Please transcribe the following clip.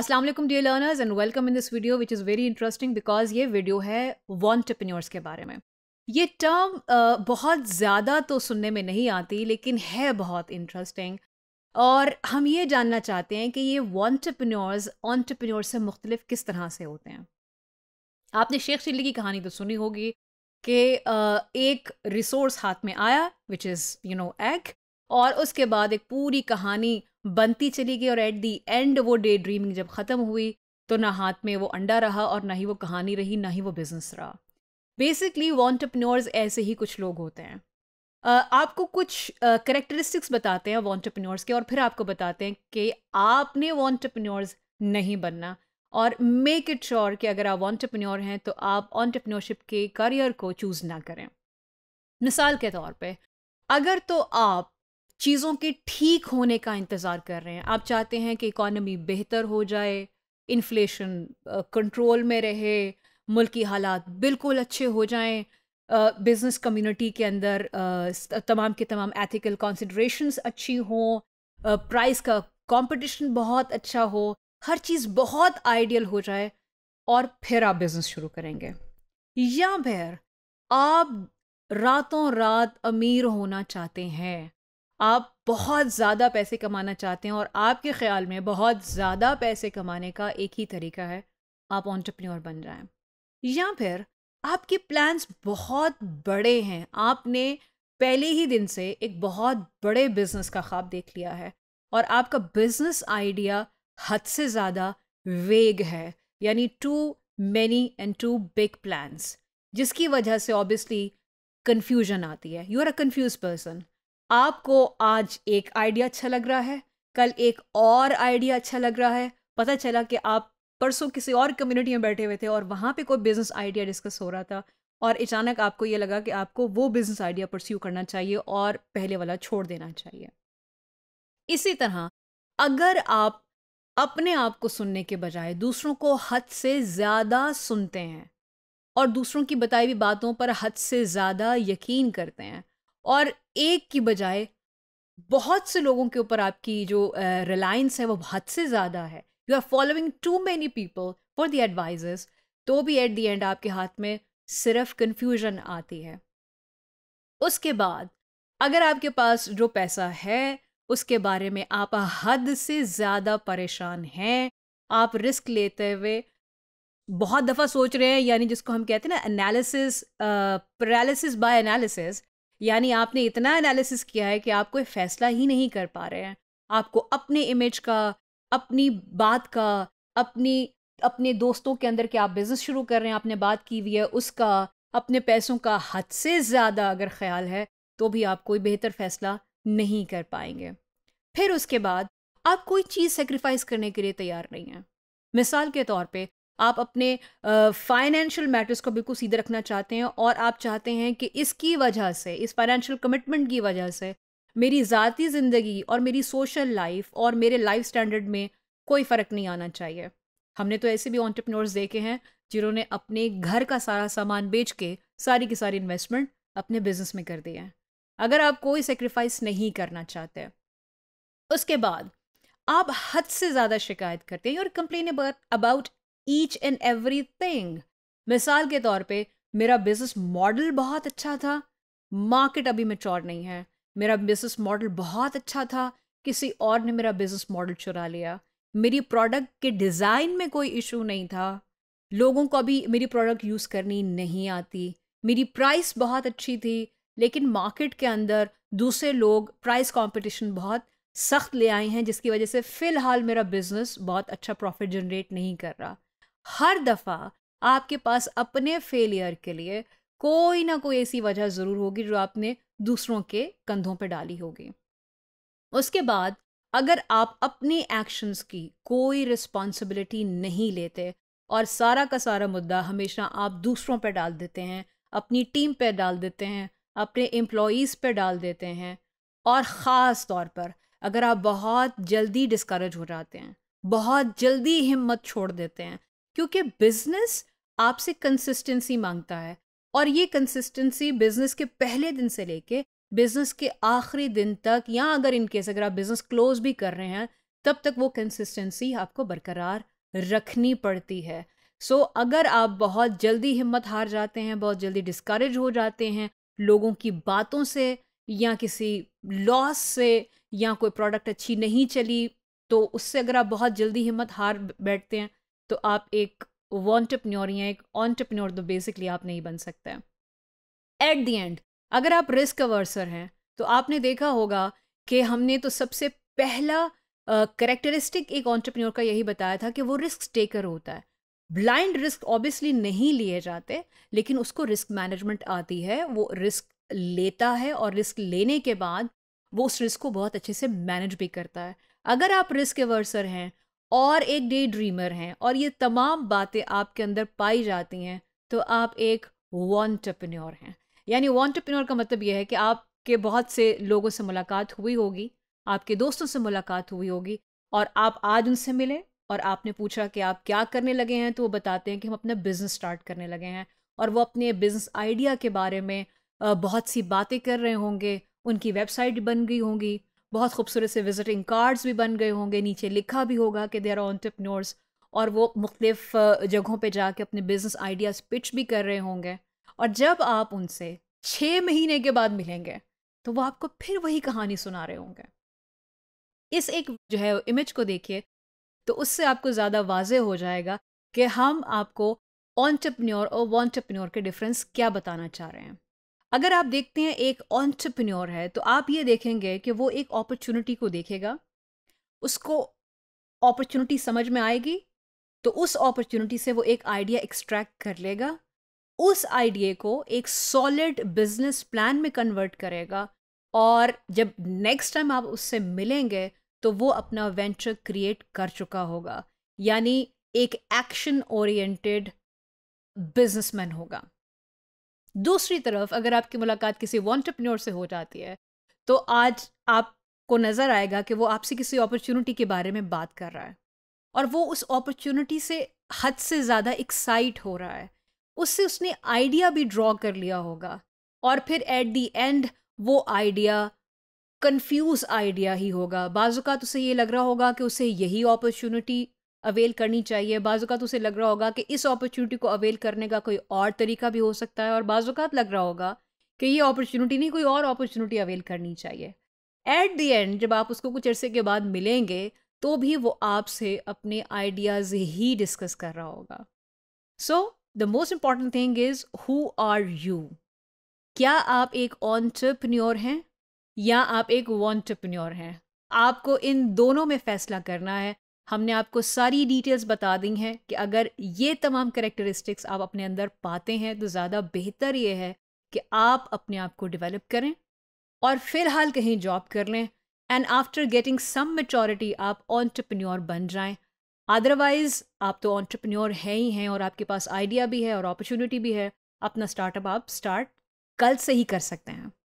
Aslam dear learners and welcome in this video which is very interesting because ये video है wantrepreneurs के बारे में ये टर्म बहुत ज़्यादा तो सुनने में नहीं आती लेकिन है बहुत इंटरेस्टिंग और हम ये जानना चाहते हैं कि ये वॉन्टप्रन्योर्स ऑन्टप्रन्योर से मुख्तलिफ किस तरह से होते हैं आपने शेख चिल्ली की कहानी तो सुनी होगी कि एक रिसोर्स हाथ में आया which is you know egg और उसके बाद एक पूरी कहानी बनती चली गई और एट दी एंड वो डे ड्रीमिंग जब ख़त्म हुई तो ना हाथ में वो अंडा रहा और ना ही वो कहानी रही ना ही वो बिजनेस रहा बेसिकली वॉन्टप्रनोर्स ऐसे ही कुछ लोग होते हैं uh, आपको कुछ करेक्टरिस्टिक्स uh, बताते हैं वॉन्टप्रनोर्स के और फिर आपको बताते हैं कि आपने वॉन्टप्रनोर्स नहीं बनना और मेक इट श्योर कि अगर आप वॉन्टप्रनोर हैं तो आप ऑन्टरप्रनोरशिप के करियर को चूज़ ना करें मिसाल के तौर पे अगर तो आप चीज़ों के ठीक होने का इंतज़ार कर रहे हैं आप चाहते हैं कि इकॉनमी बेहतर हो जाए इन्फ्लेशन कंट्रोल में रहे मुल्क की हालात बिल्कुल अच्छे हो जाएं बिज़नेस कम्युनिटी के अंदर तमाम के तमाम एथिकल कॉन्सिड्रेशंस अच्छी हों प्राइस का कंपटीशन बहुत अच्छा हो हर चीज़ बहुत आइडियल हो जाए और फिर आप बिज़नेस शुरू करेंगे या फिर आप रातों रात अमीर होना चाहते हैं आप बहुत ज़्यादा पैसे कमाना चाहते हैं और आपके ख्याल में बहुत ज़्यादा पैसे कमाने का एक ही तरीका है आप ऑन्टरप्रनोर बन जाएं या फिर आपके प्लान्स बहुत बड़े हैं आपने पहले ही दिन से एक बहुत बड़े बिजनेस का ख्वाब देख लिया है और आपका बिजनेस आइडिया हद से ज़्यादा वेग है यानी too many and too big plans जिसकी वजह से ऑब्वियसली कन्फ्यूजन आती है you are a confuse person आपको आज एक आइडिया अच्छा लग रहा है कल एक और आइडिया अच्छा लग रहा है पता चला कि आप परसों किसी और कम्युनिटी में बैठे हुए थे और वहाँ पे कोई बिजनेस आइडिया डिस्कस हो रहा था और अचानक आपको ये लगा कि आपको वो बिजनेस आइडिया परस्यू करना चाहिए और पहले वाला छोड़ देना चाहिए इसी तरह अगर आप अपने आप को सुनने के बजाय दूसरों को हद से ज़्यादा सुनते हैं और दूसरों की बताई हुई बातों पर हद से ज़्यादा यकीन करते हैं और एक की बजाय बहुत से लोगों के ऊपर आपकी जो रिलायंस uh, है वो हद से ज़्यादा है you are following too many people for the advisers तो भी एट दी एंड आपके हाथ में सिर्फ कन्फ्यूजन आती है उसके बाद अगर आपके पास जो पैसा है उसके बारे में आप हद से ज़्यादा परेशान हैं आप रिस्क लेते हुए बहुत दफ़ा सोच रहे हैं यानी जिसको हम कहते हैं ना एनालिसिस पैरालिसिस बाय एनालिसिस यानी आपने इतना एनालिसिस किया है कि आप कोई फैसला ही नहीं कर पा रहे हैं आपको अपने इमेज का अपनी बात का अपनी अपने दोस्तों के अंदर क्या आप बिज़नेस शुरू कर रहे हैं आपने बात की हुई है उसका अपने पैसों का हद से ज़्यादा अगर ख्याल है तो भी आप कोई बेहतर फैसला नहीं कर पाएंगे फिर उसके बाद आप कोई चीज़ सेक्रीफाइस करने के लिए तैयार नहीं हैं मिसाल के तौर पे आप अपने फाइनेंशियल मैटर्स को बिल्कुल सीधे रखना चाहते हैं और आप चाहते हैं कि इसकी वजह से इस फाइनेंशियल कमिटमेंट की वजह से मेरी ज़ाती ज़िंदगी और मेरी सोशल लाइफ और मेरे लाइफ स्टैंडर्ड में कोई फ़र्क नहीं आना चाहिए हमने तो ऐसे भी ऑन्टरप्रनोर्स देखे हैं जिन्होंने अपने घर का सारा सामान बेच के सारी की सारी इन्वेस्टमेंट अपने बिजनेस में कर दिए हैं अगर आप कोई सेक्रीफाइस नहीं करना चाहते उसके बाद आप हद से ज़्यादा शिकायत करते हैं और complain about each and everything मिसाल के तौर पे मेरा बिजनेस मॉडल बहुत अच्छा था मार्केट अभी चोर नहीं है मेरा बिजनेस मॉडल बहुत अच्छा था किसी और ने मेरा बिजनेस मॉडल चुरा लिया मेरी प्रोडक्ट के डिज़ाइन में कोई इशू नहीं था लोगों को अभी मेरी प्रोडक्ट यूज़ करनी नहीं आती मेरी प्राइस बहुत अच्छी थी लेकिन मार्केट के अंदर दूसरे लोग प्राइस कंपटीशन बहुत सख्त ले आए हैं जिसकी वजह से फ़िलहाल मेरा बिज़नेस बहुत अच्छा प्रॉफिट जनरेट नहीं कर रहा हर दफ़ा आपके पास अपने फेलियर के लिए कोई ना कोई ऐसी वजह ज़रूर होगी जो आपने दूसरों के कंधों पर डाली होगी उसके बाद अगर आप अपने एक्शंस की कोई रिस्पॉन्सिबिलिटी नहीं लेते और सारा का सारा मुद्दा हमेशा आप दूसरों पर डाल देते हैं अपनी टीम पर डाल देते हैं अपने एम्प्लॉज पर डाल देते हैं और ख़ास तौर पर अगर आप बहुत जल्दी डिस्करेज हो जाते हैं बहुत जल्दी हिम्मत छोड़ देते हैं क्योंकि बिजनेस आपसे कंसिस्टेंसी मांगता है और ये कंसिस्टेंसी बिजनेस के पहले दिन से लेके बिजनेस के आखिरी दिन तक या अगर इनकेस अगर आप बिजनेस क्लोज भी कर रहे हैं तब तक वो कंसिस्टेंसी आपको बरकरार रखनी पड़ती है सो so, अगर आप बहुत जल्दी हिम्मत हार जाते हैं बहुत जल्दी डिस्करेज हो जाते हैं लोगों की बातों से या किसी लॉस से या कोई प्रोडक्ट अच्छी नहीं चली तो उससे अगर आप बहुत जल्दी हिम्मत हार बैठते हैं तो आप एक वॉन्टप्रन्योर या एक ऑन्टप्रन्योर तो बेसिकली आप नहीं बन सकते एट दी एंड अगर आप रिस्क अवर्सर हैं तो आपने देखा होगा कि हमने तो सबसे पहला करेक्टरिस्टिक uh, एक ऑन्टरप्रन्योर का यही बताया था कि वो रिस्क टेकर होता है ब्लाइंड रिस्क ऑब्वियसली नहीं लिए जाते लेकिन उसको रिस्क मैनेजमेंट आती है वो रिस्क लेता है और रिस्क लेने के बाद वो उस रिस्क को बहुत अच्छे से मैनेज भी करता है अगर आप रिस्क एवर्सर हैं और एक डे ड्रीमर हैं और ये तमाम बातें आपके अंदर पाई जाती हैं तो आप एक वॉन्टरप्रन्योर हैं यानी वॉन्टरप्रन्योर का मतलब यह है कि आपके बहुत से लोगों से मुलाकात हुई होगी आपके दोस्तों से मुलाकात हुई होगी और आप आज उनसे मिले और आपने पूछा कि आप क्या करने लगे हैं तो वो बताते हैं कि हम अपना बिज़नेस स्टार्ट करने लगे हैं और वो अपने बिज़नेस आइडिया के बारे में बहुत सी बातें कर रहे होंगे उनकी वेबसाइट बन गई होंगी बहुत खूबसूरत से विजिटिंग कार्ड्स भी बन गए होंगे नीचे लिखा भी होगा कि दे आर और वो मुख्तफ जगहों पर जाके अपने बिजनेस आइडियाज़ पिच भी कर रहे होंगे और जब आप उनसे छः महीने के बाद मिलेंगे तो वो आपको फिर वही कहानी सुना रहे होंगे इस एक जो है इमेज को देखिए तो उससे आपको ज़्यादा वाज हो जाएगा कि हम आपको ऑन्टरप्रन्योर और वॉन्टरप्रन्योर के डिफरेंस क्या बताना चाह रहे हैं अगर आप देखते हैं एक ऑन्टरप्रन्योर है तो आप ये देखेंगे कि वो एक अपॉर्चुनिटी को देखेगा उसको अपॉर्चुनिटी समझ में आएगी तो उस अपॉर्चुनिटी से वो एक आइडिया एक्सट्रैक्ट कर लेगा उस आइडिया को एक सॉलिड बिजनेस प्लान में कन्वर्ट करेगा और जब नेक्स्ट टाइम आप उससे मिलेंगे तो वो अपना वेंचर क्रिएट कर चुका होगा यानी एक एक्शन ओरिएंटेड बिजनेसमैन होगा दूसरी तरफ अगर आपकी मुलाकात किसी वॉन्टरप्रन्योर से हो जाती है तो आज आपको नज़र आएगा कि वो आपसे किसी अपॉर्चुनिटी के बारे में बात कर रहा है और वो उस अपॉर्चुनिटी से हद से ज़्यादा एक्साइट हो रहा है उससे उसने आइडिया भी ड्रॉ कर लिया होगा और फिर एट दी एंड वो आइडिया कंफ्यूज आइडिया ही होगा बाज़ात तो उसे ये लग रहा होगा कि उसे यही अपॉर्चुनिटी अवेल करनी चाहिए बाज़ात उसे लग रहा होगा कि इस अपॉर्चुनिटी को अवेल करने का कोई और तरीका भी हो सकता है और बाज़ात लग रहा होगा कि ये अपॉर्चुनिटी नहीं कोई और अपॉर्चुनिटी अवेल करनी चाहिए एट दी एंड जब आप उसको कुछ अरसे के बाद मिलेंगे तो भी वो आपसे अपने आइडियाज़ ही डिस्कस कर रहा होगा so the most important thing is who are you क्या आप एक ऑनटरप्रन्योर हैं या आप एक वॉन्टरप्रन्योर हैं आपको इन दोनों में फैसला करना है हमने आपको सारी डिटेल्स बता दी हैं कि अगर ये तमाम करेक्टरिस्टिक्स आप अपने अंदर पाते हैं तो ज़्यादा बेहतर ये है कि आप अपने आप को डेवलप करें और फिलहाल कहीं जॉब कर लें and after getting some maturity आप ऑन्टरप्रन्योर बन जाएं अदरवाइज़ आप तो ऑन्टरप्रन्योर हैं ही हैं और आपके पास आइडिया भी है और अपॉर्चुनिटी भी है अपना स्टार्टअप आप स्टार्ट कल से ही कर सकते हैं